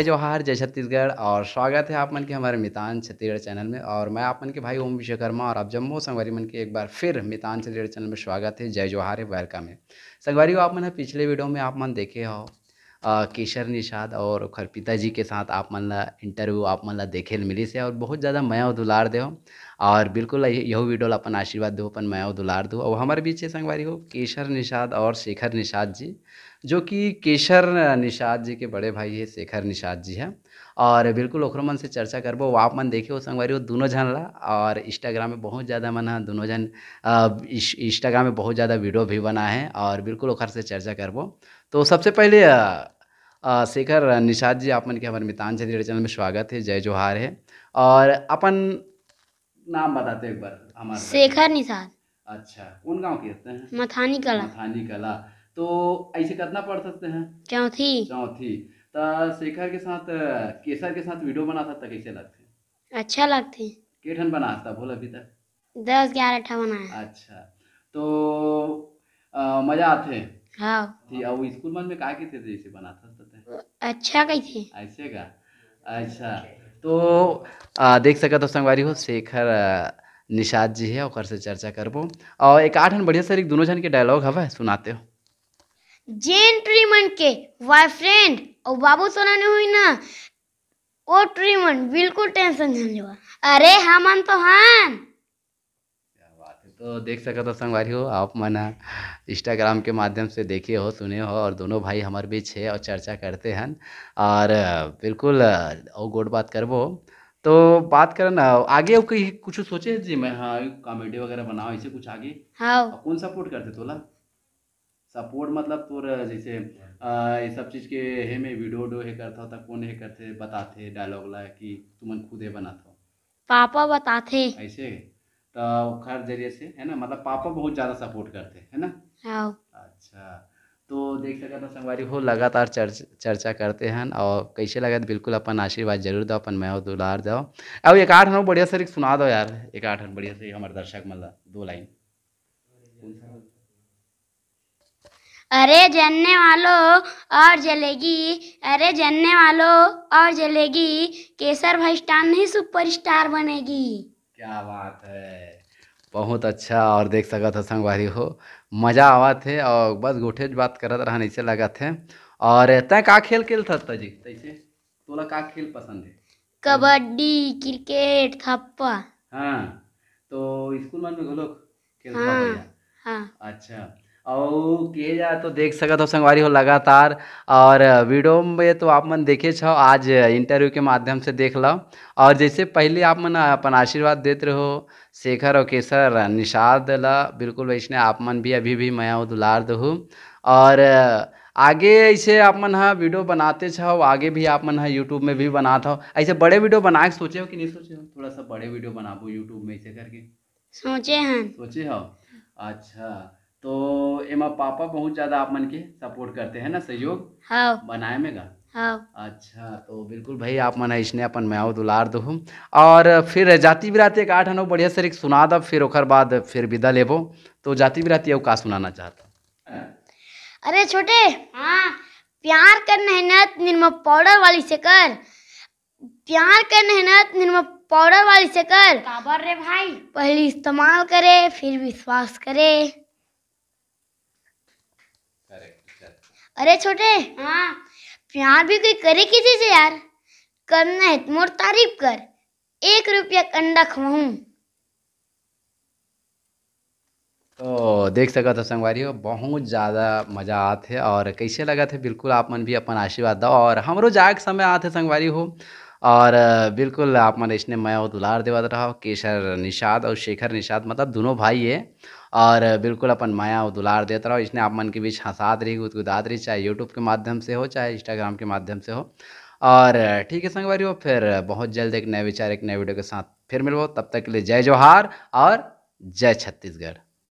जय जवाहर जय छत्तीसगढ़ और स्वागत है आप मन के हमारे मितान छत्तीसगढ़ चैनल में और मैं आप मन के भाई ओम विश्वकर्मा और आप जम्मू संगवारी मन के एक बार फिर मितान छत्तीसगढ़ चैनल में स्वागत है जय जवाहर है वेलकम है संगवारी आप मन पिछले वीडियो में आप मन देखे हो केशर निषाद और ओखर पिताजी के साथ आप मन ला इंटरव्यू आप मन ला देखे मिली से और बहुत ज़्यादा मैं दुलार दे और बिल्कुल यही वीडियो अपन आशीर्वाद दो अपन मैं दुलार दो और हमारे बीच संगवारी हो केशर निषाद और शेखर निषाद जी जो कि केशर निषाद जी के बड़े भाई है शेखर निषाद जी हैं और बिल्कुल ओखरो मन से चर्चा करबो आप मन देखे हो संगवारी हो दोनों जन ला और इंस्टाग्राम में बहुत ज़्यादा मन दोनों जन इंस्टाग्राम में बहुत ज़्यादा वीडियो भी बना है और बिल्कुल ओखर से चर्चा करबो तो सबसे पहले शेखर निषाद जी आप मन के हमारे मितान चैनल में स्वागत है जय जोहार है और अपन नाम बताते एक बार हमारे शेखर निषाद अच्छा उन गांव के होते हैं मथानी कला मथानी कला तो ऐसे कितना पढ़ सकते हैं चौथी चौथी तो शेखर के साथ केसर के साथ वीडियो बना था कैसे लगते अच्छा लगते केठन ठन बना था बोल अभी तक दस ग्यारह ठा बनाया अच्छा तो आ, मजा आते हैं हाँ थी और स्कूल मन में कहा के थे जैसे बना था तो। अच्छा कैसे ऐसे का अच्छा तो आ, देख सकत तो संगवारी हो शेखर निषाद जी है और से चर्चा करबो और एक आठ बढ़िया सर एक दोनों जन के डायलॉग हवा सुनाते हो जेन ट्रीमन के बॉयफ्रेंड और बाबू सोना सोनाने हुई ना ओ ट्रीमन बिल्कुल टेंशन नहीं हुआ अरे हमन तो हान तो देख सका तो संगवारी हो आप मन इंस्टाग्राम के माध्यम से देखे हो सुने हो और दोनों भाई हमारे बीच है और चर्चा करते हैं और बिल्कुल और गोड बात करबो तो बात करें ना आगे कोई कुछ सोचे जी मैं हाँ कॉमेडी वगैरह बनाओ ऐसे कुछ आगे हाँ कौन सपोर्ट करते तोला सपोर्ट मतलब तोर जैसे ये सब चीज के हे में वीडियो डो हे करता था कौन हे करते बताते डायलॉग ला कि तुमन खुद ही बनाता पापा बताते ऐसे तो खैर जरिए से है ना मतलब पापा बहुत ज़्यादा सपोर्ट करते है ना हाँ। अच्छा तो देख सकते हो संगवारी हो लगातार चर्च चर्चा करते हैं और कैसे लगा तो बिल्कुल अपन आशीर्वाद जरूर दो अपन मैं दुलार दो अब एक आठ हम बढ़िया से सुना दो यार एक आठ हम बढ़िया से हमारे दर्शक मतलब दो लाइन अरे जनने वालों और जलेगी अरे जनने वालों और जलेगी केसर भाई स्टार नहीं सुपरस्टार बनेगी क्या बात है बहुत अच्छा और देख सकत हो संगवारी हो मजा आवा थे और बस गोठे बात करत रहा नीचे लगा थे और तय का खेल खेल था जी तैसे तोला का खेल पसंद है कबड्डी क्रिकेट थप्पा हाँ तो स्कूल मन में घोलो खेल हाँ, हाँ। अच्छा और किए जा तो देख सकत हो संगवारी हो लगातार और वीडियो में तो आप मन देखे छो आज इंटरव्यू के माध्यम से देख लो और जैसे पहले आप मन अपन आशीर्वाद देते रहो शेखर और केसर निषाद ला बिल्कुल वैसे आप मन भी अभी भी मैं दुलार दहूँ और आगे ऐसे आप मन हाँ वीडियो बनाते छो आगे भी आप मन हाँ यूट्यूब में भी बनाता हो ऐसे बड़े वीडियो बना के सोचे हो कि नहीं सोचे हो थोड़ा सा बड़े वीडियो बनाबू यूट्यूब में ऐसे करके सोचे हैं सोचे हो अच्छा तो एमा पापा बहुत ज्यादा आप मन के सपोर्ट करते हैं ना सहयोग हाँ। बनाए में गा हाँ। अच्छा तो बिल्कुल भाई आप मन इसने अपन मैं दुलार तो दो हूँ और फिर जाति बिराती एक आठ नौ बढ़िया सर एक सुना दब फिर ओकर बाद फिर विदा लेबो तो जाति बिराती का सुनाना चाहता अरे छोटे हाँ प्यार कर मेहनत निर्मा पाउडर वाली से कर प्यार कर मेहनत निर्मा पाउडर वाली से कर रे भाई पहले इस्तेमाल करे फिर विश्वास करे अरे छोटे हाँ प्यार भी कोई करे किसी से यार करना है तो मोर तारीफ कर एक रुपया अंडा खवाऊं तो देख सकत हो संगवारी हो बहुत ज़्यादा मज़ा आते और कैसे लगा थे बिल्कुल आप मन भी अपन आशीर्वाद दो और हमरो जाए समय आते संगवारी हो और बिल्कुल आप मन इसने मैं और दुलार देवत रहो केशर निषाद और शेखर निषाद मतलब दोनों भाई है और बिल्कुल अपन माया और दुलार देता रहो इसने आप मन के बीच हंसात रही गुदगुदात रही चाहे यूट्यूब के माध्यम से हो चाहे इंस्टाग्राम के माध्यम से हो और ठीक है संगवारी हो फिर बहुत जल्द एक नए विचार एक नए वीडियो के साथ फिर मिलवो तब तक के लिए जय जोहार और जय छत्तीसगढ़